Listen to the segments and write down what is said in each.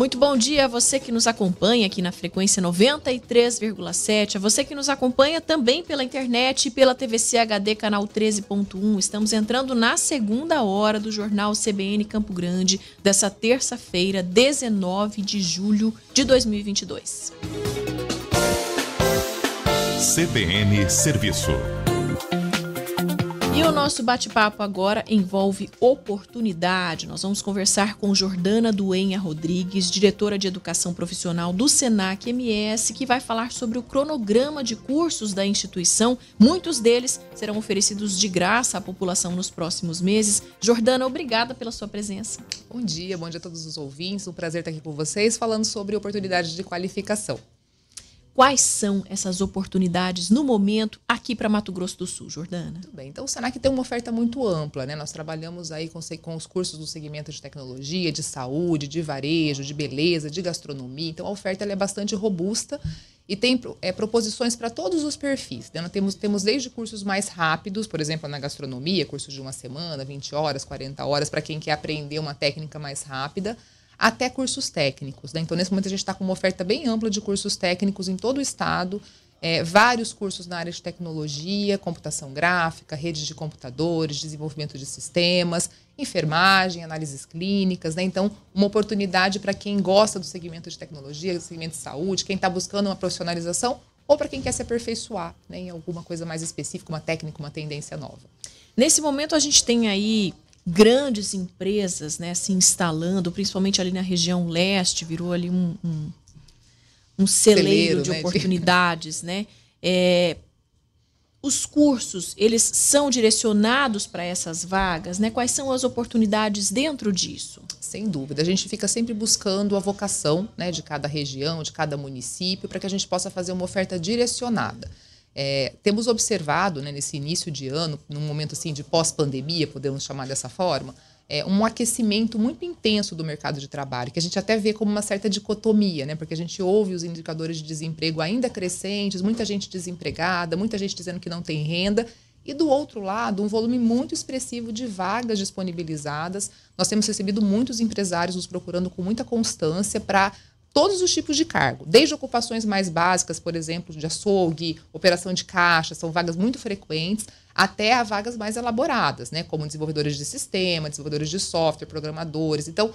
Muito bom dia a você que nos acompanha aqui na frequência 93,7, a você que nos acompanha também pela internet e pela TVC HD canal 13.1. Estamos entrando na segunda hora do jornal CBN Campo Grande dessa terça-feira, 19 de julho de 2022. CBN Serviço. E o nosso bate-papo agora envolve oportunidade. Nós vamos conversar com Jordana Duenha Rodrigues, diretora de Educação Profissional do SENAC MS, que vai falar sobre o cronograma de cursos da instituição. Muitos deles serão oferecidos de graça à população nos próximos meses. Jordana, obrigada pela sua presença. Bom dia, bom dia a todos os ouvintes. Um prazer estar aqui com vocês falando sobre oportunidades de qualificação quais são essas oportunidades no momento aqui para Mato Grosso do Sul, Jordana? Tudo bem. Então, o Senac tem uma oferta muito ampla, né? Nós trabalhamos aí com, com os cursos do segmento de tecnologia, de saúde, de varejo, de beleza, de gastronomia. Então, a oferta é bastante robusta e tem é, proposições para todos os perfis. Né? Nós temos, temos desde cursos mais rápidos, por exemplo, na gastronomia, cursos de uma semana, 20 horas, 40 horas, para quem quer aprender uma técnica mais rápida, até cursos técnicos. Né? Então, nesse momento, a gente está com uma oferta bem ampla de cursos técnicos em todo o estado. É, vários cursos na área de tecnologia, computação gráfica, redes de computadores, desenvolvimento de sistemas, enfermagem, análises clínicas, né? Então, uma oportunidade para quem gosta do segmento de tecnologia, do segmento de saúde, quem está buscando uma profissionalização ou para quem quer se aperfeiçoar né? em alguma coisa mais específica, uma técnica, uma tendência nova. Nesse momento, a gente tem aí grandes empresas né, se instalando, principalmente ali na região leste, virou ali um, um, um celeiro, celeiro, de né? oportunidades, né? É, os cursos, eles são direcionados para essas vagas, né? Quais são as oportunidades dentro disso? Sem dúvida, a gente fica sempre buscando a vocação né, de cada região, de cada município, para que a gente possa fazer uma oferta direcionada. É, temos observado né, nesse início de ano, num momento assim de pós-pandemia, podemos chamar dessa forma, é, um aquecimento muito intenso do mercado de trabalho, que a gente até vê como uma certa dicotomia, né? Porque a gente ouve os indicadores de desemprego ainda crescentes, muita gente desempregada, muita gente dizendo que não tem renda. E do outro lado, um volume muito expressivo de vagas disponibilizadas. Nós temos recebido muitos empresários nos procurando com muita constância para todos os tipos de cargo, desde ocupações mais básicas, por exemplo, de açougue, operação de caixa, são vagas muito frequentes, até a vagas mais elaboradas, né, como desenvolvedores de sistema, desenvolvedores de software, programadores. Então,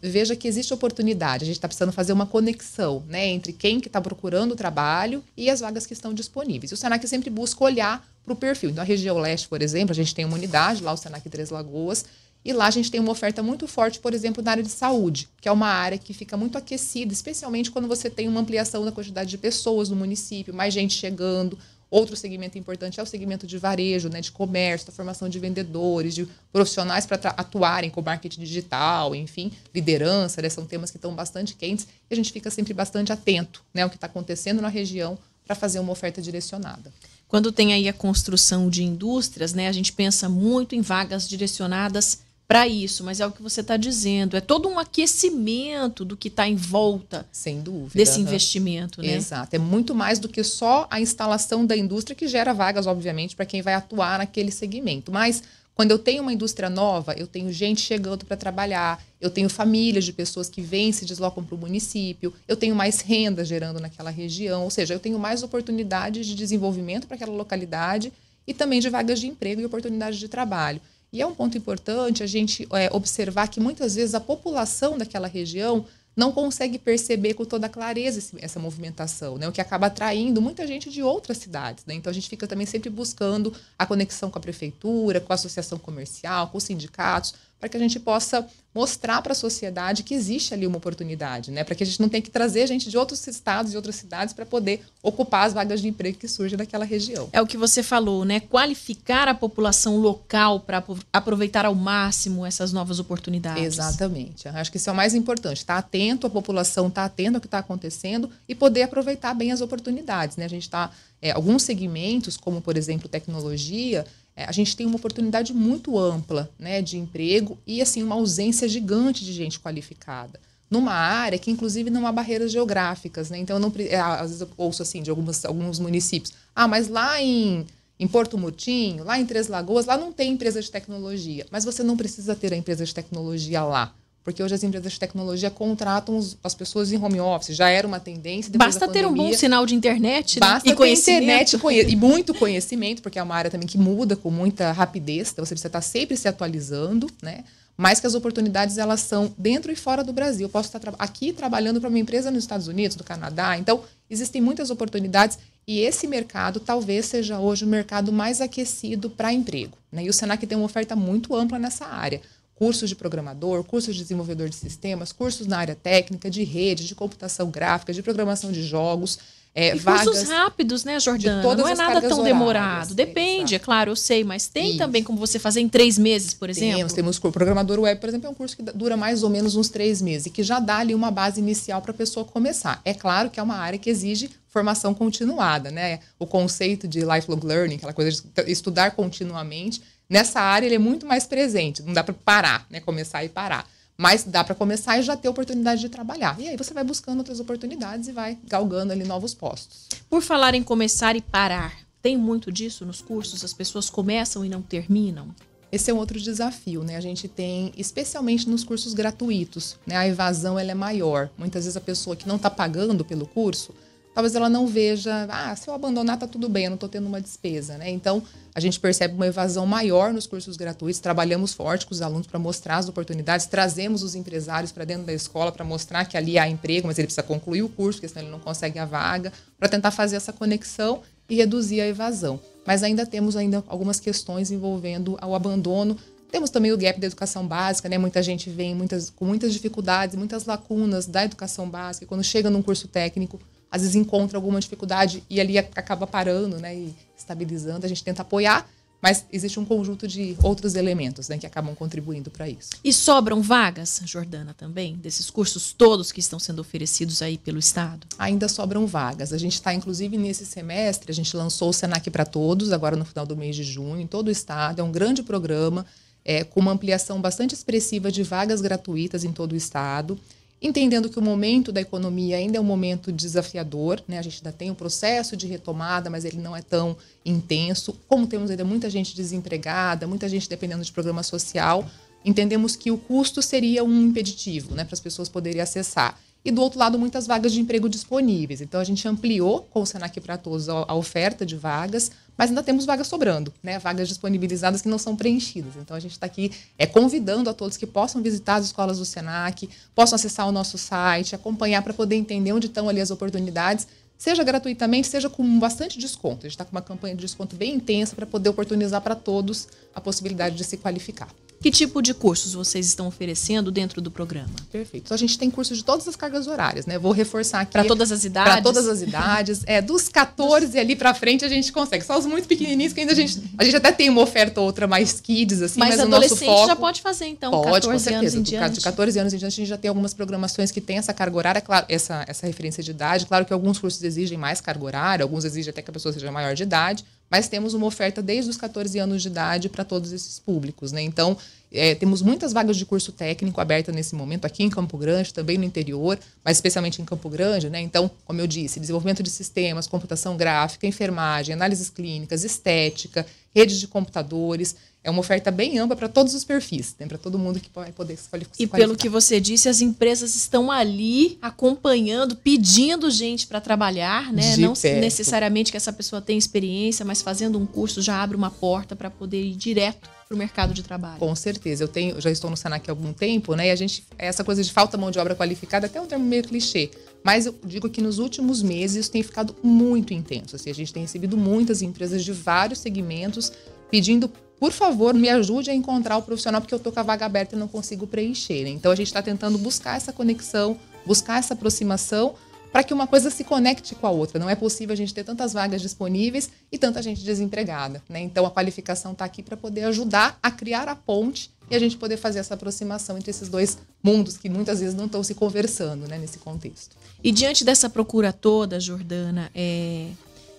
veja que existe oportunidade. A gente está precisando fazer uma conexão né, entre quem que está procurando o trabalho e as vagas que estão disponíveis. E o Senac sempre busca olhar para o perfil. Então, a região leste, por exemplo, a gente tem uma unidade lá, o Senac Três Lagoas, e lá a gente tem uma oferta muito forte, por exemplo, na área de saúde, que é uma área que fica muito aquecida, especialmente quando você tem uma ampliação da quantidade de pessoas no município, mais gente chegando. Outro segmento importante é o segmento de varejo, né, de comércio, da formação de vendedores, de profissionais para atuarem com marketing digital, enfim, liderança, né, são temas que estão bastante quentes e a gente fica sempre bastante atento né, ao que está acontecendo na região para fazer uma oferta direcionada. Quando tem aí a construção de indústrias, né, a gente pensa muito em vagas direcionadas para isso, mas é o que você está dizendo. É todo um aquecimento do que está em volta Sem dúvida, desse uhum. investimento. Né? Exato. É muito mais do que só a instalação da indústria, que gera vagas, obviamente, para quem vai atuar naquele segmento. Mas quando eu tenho uma indústria nova, eu tenho gente chegando para trabalhar, eu tenho famílias de pessoas que vêm se deslocam para o município, eu tenho mais renda gerando naquela região, ou seja, eu tenho mais oportunidades de desenvolvimento para aquela localidade e também de vagas de emprego e oportunidades de trabalho. E é um ponto importante a gente é, observar que muitas vezes a população daquela região não consegue perceber com toda clareza esse, essa movimentação, né? o que acaba atraindo muita gente de outras cidades. Né? Então a gente fica também sempre buscando a conexão com a prefeitura, com a associação comercial, com os sindicatos, para que a gente possa mostrar para a sociedade que existe ali uma oportunidade, né? Para que a gente não tenha que trazer gente de outros estados e outras cidades para poder ocupar as vagas de emprego que surgem daquela região. É o que você falou, né? Qualificar a população local para aproveitar ao máximo essas novas oportunidades. Exatamente. Eu acho que isso é o mais importante. Estar tá atento à população, estar tá atento ao que está acontecendo e poder aproveitar bem as oportunidades, né? A gente está é, alguns segmentos, como por exemplo tecnologia, é, a gente tem uma oportunidade muito ampla né, de emprego e assim uma ausência gigante de gente qualificada numa área que inclusive não há barreiras geográficas, né? Então não é, às vezes eu ouço assim de alguns alguns municípios, ah, mas lá em em Porto Murtinho, lá em Três Lagoas, lá não tem empresa de tecnologia, mas você não precisa ter a empresa de tecnologia lá. Porque hoje as empresas de tecnologia contratam as pessoas em home office. Já era uma tendência. Basta ter um bom sinal de internet né? basta e conhecimento. Internet, e muito conhecimento, porque é uma área também que muda com muita rapidez. Então você precisa estar sempre se atualizando, né? Mas que as oportunidades elas são dentro e fora do Brasil. Eu posso estar tra aqui trabalhando para uma empresa nos Estados Unidos, do Canadá. Então existem muitas oportunidades e esse mercado talvez seja hoje o mercado mais aquecido para emprego. Né? E o Senac tem uma oferta muito ampla nessa área cursos de programador, cursos de desenvolvedor de sistemas, cursos na área técnica, de rede, de computação gráfica, de programação de jogos. É, e vagas cursos rápidos, né, Jordana? Não é nada tão horárias, demorado. Depende, é, é claro, eu sei, mas tem Isso. também como você fazer em três meses, por exemplo? Temos, temos o programador web, por exemplo, é um curso que dura mais ou menos uns três meses e que já dá ali uma base inicial para a pessoa começar. É claro que é uma área que exige formação continuada, né? O conceito de lifelong learning, aquela coisa de estudar continuamente, Nessa área ele é muito mais presente, não dá para parar, né? Começar e parar. Mas dá para começar e já ter oportunidade de trabalhar. E aí você vai buscando outras oportunidades e vai galgando ali novos postos. Por falar em começar e parar, tem muito disso nos cursos? As pessoas começam e não terminam? Esse é um outro desafio, né? A gente tem, especialmente nos cursos gratuitos, né? A evasão ela é maior. Muitas vezes a pessoa que não está pagando pelo curso talvez ela não veja, ah, se eu abandonar tá tudo bem, eu não estou tendo uma despesa, né? Então, a gente percebe uma evasão maior nos cursos gratuitos, trabalhamos forte com os alunos para mostrar as oportunidades, trazemos os empresários para dentro da escola para mostrar que ali há emprego, mas ele precisa concluir o curso, porque senão ele não consegue a vaga, para tentar fazer essa conexão e reduzir a evasão. Mas ainda temos ainda algumas questões envolvendo o abandono, temos também o gap da educação básica, né? Muita gente vem muitas, com muitas dificuldades, muitas lacunas da educação básica. Quando chega num curso técnico, às vezes encontra alguma dificuldade e ali acaba parando, né, e estabilizando, a gente tenta apoiar, mas existe um conjunto de outros elementos né, que acabam contribuindo para isso. E sobram vagas, Jordana, também, desses cursos todos que estão sendo oferecidos aí pelo Estado? Ainda sobram vagas. A gente está, inclusive, nesse semestre, a gente lançou o SENAC para Todos, agora no final do mês de junho, em todo o Estado. É um grande programa, é, com uma ampliação bastante expressiva de vagas gratuitas em todo o Estado entendendo que o momento da economia ainda é um momento desafiador, né? A gente ainda tem um processo de retomada, mas ele não é tão intenso. Como temos ainda muita gente desempregada, muita gente dependendo de programa social, entendemos que o custo seria um impeditivo, né, para as pessoas poderem acessar e do outro lado muitas vagas de emprego disponíveis. Então a gente ampliou com o Senac para todos a, oferta de vagas, mas ainda temos vagas sobrando, né? Vagas disponibilizadas que não são preenchidas. Então a gente está aqui é, convidando a todos que possam visitar as escolas do Senac, possam acessar o nosso site, acompanhar para poder entender onde estão ali as oportunidades. Seja gratuitamente, seja com bastante desconto. A gente está com uma campanha de desconto bem intensa para poder oportunizar para todos a possibilidade de se qualificar. Que tipo de cursos vocês estão oferecendo dentro do programa? Perfeito. Então, a gente tem curso de todas as cargas horárias, né? Vou reforçar aqui. Para todas as idades? Para todas as idades. É, dos 14 ali para frente a gente consegue. Só os muito pequenininhos que ainda a gente... A gente até tem uma oferta ou outra mais kids, assim, mas, mas o nosso foco... já pode fazer, então, pode, 14 certeza, anos em diante. De 14 anos em diante a gente já tem algumas programações que tem essa carga horária, claro, essa, essa referência de idade. Claro que alguns cursos exigem mais carga horária, alguns exigem até que a pessoa seja maior de idade, mas temos uma oferta desde os 14 anos de idade para todos esses públicos. Né? Então, é, temos muitas vagas de curso técnico aberta nesse momento, aqui em Campo Grande, também no interior, mas especialmente em Campo Grande. Né? Então, como eu disse, desenvolvimento de sistemas, computação gráfica, enfermagem, análises clínicas, estética, rede de computadores. É uma oferta bem ampla para todos os perfis, né? para todo mundo que vai poder se qualificar. E pelo que você disse, as empresas estão ali acompanhando, pedindo gente para trabalhar, né? De Não perto. necessariamente que essa pessoa tenha experiência, mas fazendo um curso já abre uma porta para poder ir direto para o mercado de trabalho. Com certeza. Eu tenho, já estou no Senac há algum tempo, né? E a gente, essa coisa de falta mão de obra qualificada, é até um termo meio clichê. Mas eu digo que nos últimos meses isso tem ficado muito intenso. Assim, a gente tem recebido muitas empresas de vários segmentos pedindo, por favor, me ajude a encontrar o profissional, porque eu estou com a vaga aberta e não consigo preencher. Né? Então a gente está tentando buscar essa conexão, buscar essa aproximação para que uma coisa se conecte com a outra. Não é possível a gente ter tantas vagas disponíveis e tanta gente desempregada. Né? Então a qualificação está aqui para poder ajudar a criar a ponte e a gente poder fazer essa aproximação entre esses dois mundos que muitas vezes não estão se conversando né, nesse contexto. E diante dessa procura toda, Jordana, é,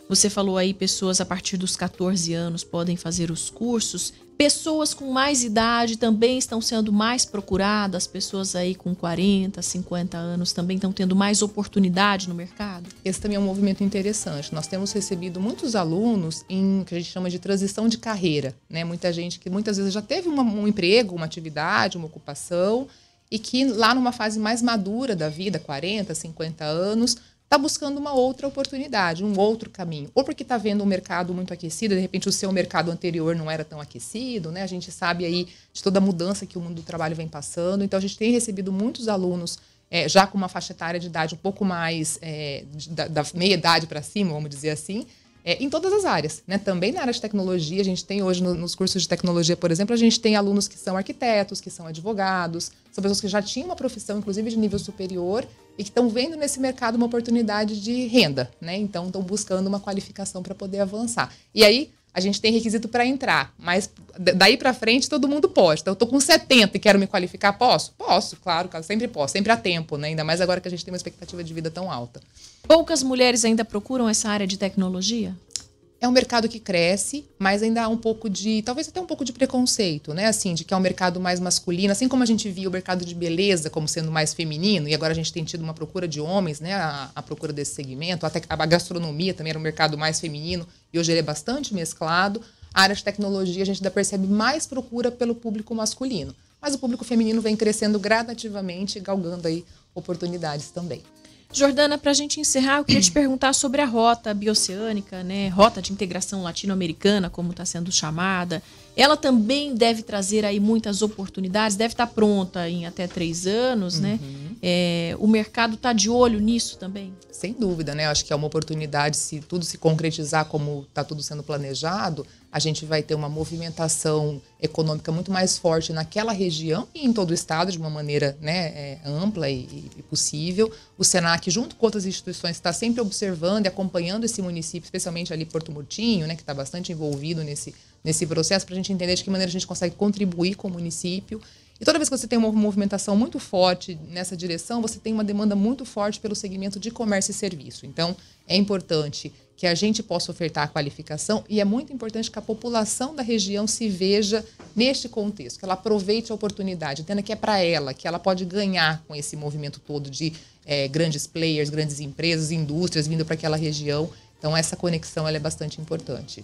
você falou aí pessoas a partir dos 14 anos podem fazer os cursos. Pessoas com mais idade também estão sendo mais procuradas, pessoas aí com 40, 50 anos também estão tendo mais oportunidade no mercado? Esse também é um movimento interessante. Nós temos recebido muitos alunos em que a gente chama de transição de carreira, né? Muita gente que muitas vezes já teve uma, um emprego, uma atividade, uma ocupação e que lá numa fase mais madura da vida, 40, 50 anos, está buscando uma outra oportunidade, um outro caminho. Ou porque está vendo um mercado muito aquecido, de repente o seu mercado anterior não era tão aquecido, né? A gente sabe aí de toda a mudança que o mundo do trabalho vem passando. Então, a gente tem recebido muitos alunos é, já com uma faixa etária de idade um pouco mais é, da, da meia-idade para cima, vamos dizer assim, é, em todas as áreas, né? Também na área de tecnologia, a gente tem hoje no, nos cursos de tecnologia, por exemplo, a gente tem alunos que são arquitetos, que são advogados, são pessoas que já tinham uma profissão, inclusive de nível superior, e que estão vendo nesse mercado uma oportunidade de renda, né? Então estão buscando uma qualificação para poder avançar. E aí a gente tem requisito para entrar, mas daí para frente todo mundo pode. Então, eu tô com 70 e quero me qualificar, posso? Posso, claro, sempre posso, sempre há tempo, né? Ainda mais agora que a gente tem uma expectativa de vida tão alta. Poucas mulheres ainda procuram essa área de tecnologia? É um mercado que cresce, mas ainda há um pouco de, talvez até um pouco de preconceito, né? Assim, de que é um mercado mais masculino, assim como a gente via o mercado de beleza como sendo mais feminino, e agora a gente tem tido uma procura de homens, né? A, a procura desse segmento, até a gastronomia também era um mercado mais feminino, e hoje ele é bastante mesclado. A área de tecnologia a gente ainda percebe mais procura pelo público masculino. Mas o público feminino vem crescendo gradativamente, galgando aí oportunidades também. Jordana, para a gente encerrar, eu queria te perguntar sobre a rota bioceânica, né? Rota de integração latino-americana, como está sendo chamada. Ela também deve trazer aí muitas oportunidades, deve estar tá pronta em até três anos, né? uhum. né? É, o mercado está de olho nisso também? Sem dúvida, né? Acho que é uma oportunidade, se tudo se concretizar como está tudo sendo planejado, a gente vai ter uma movimentação econômica muito mais forte naquela região e em todo o estado de uma maneira né, é, ampla e, e, possível. O Senac, junto com outras instituições, está sempre observando e acompanhando esse município, especialmente ali Porto Murtinho, né, que está bastante envolvido nesse nesse processo para a gente entender de que maneira a gente consegue contribuir com o município. E toda vez que você tem uma movimentação muito forte nessa direção, você tem uma demanda muito forte pelo segmento de comércio e serviço. Então, é importante que a gente possa ofertar a qualificação e é muito importante que a população da região se veja neste contexto, que ela aproveite a oportunidade, entenda que é para ela, que ela pode ganhar com esse movimento todo de é, grandes players, grandes empresas, indústrias vindo para aquela região. Então, essa conexão é bastante importante.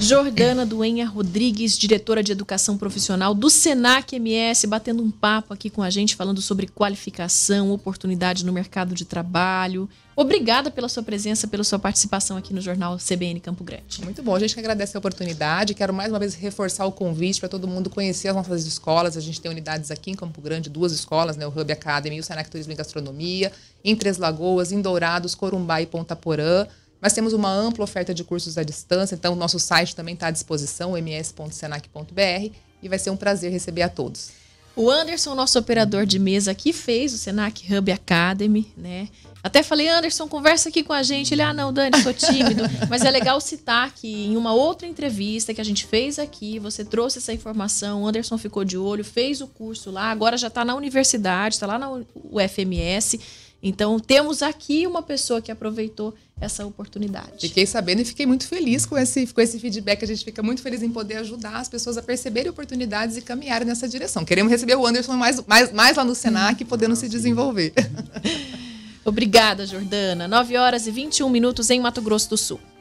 Jordana Duenha Rodrigues, diretora de Educação Profissional do Senac MS, batendo um papo aqui com a gente, falando sobre qualificação, oportunidade no mercado de trabalho. Obrigada pela sua presença, pela sua participação aqui no jornal CBN Campo Grande. Muito bom, a gente que agradece a oportunidade. Quero mais uma vez reforçar o convite para todo mundo conhecer as nossas escolas. A gente tem unidades aqui em Campo Grande, duas escolas, né? o Hub Academy, o Senac Turismo e Gastronomia, em Três Lagoas, em Dourados, Corumbá e Ponta Porã. Nós temos uma ampla oferta de cursos à distância, então o nosso site também está à disposição, ms.senac.br, e vai ser um prazer receber a todos. O Anderson, nosso operador de mesa aqui, fez o Senac Hub Academy, né? Até falei, Anderson, conversa aqui com a gente. Ele, ah, não, Dani, sou tímido. Mas é legal citar que em uma outra entrevista que a gente fez aqui, você trouxe essa informação, o Anderson ficou de olho, fez o curso lá, agora já está na universidade, está lá no UFMS. Então, temos aqui uma pessoa que aproveitou essa oportunidade. Fiquei sabendo e fiquei muito feliz com esse, com esse feedback. A gente fica muito feliz em poder ajudar as pessoas a perceberem oportunidades e caminharem nessa direção. Queremos receber o Anderson mais, mais, mais lá no Senac, podendo se desenvolver. Obrigada, Jordana. 9 horas e 21 minutos em Mato Grosso do Sul.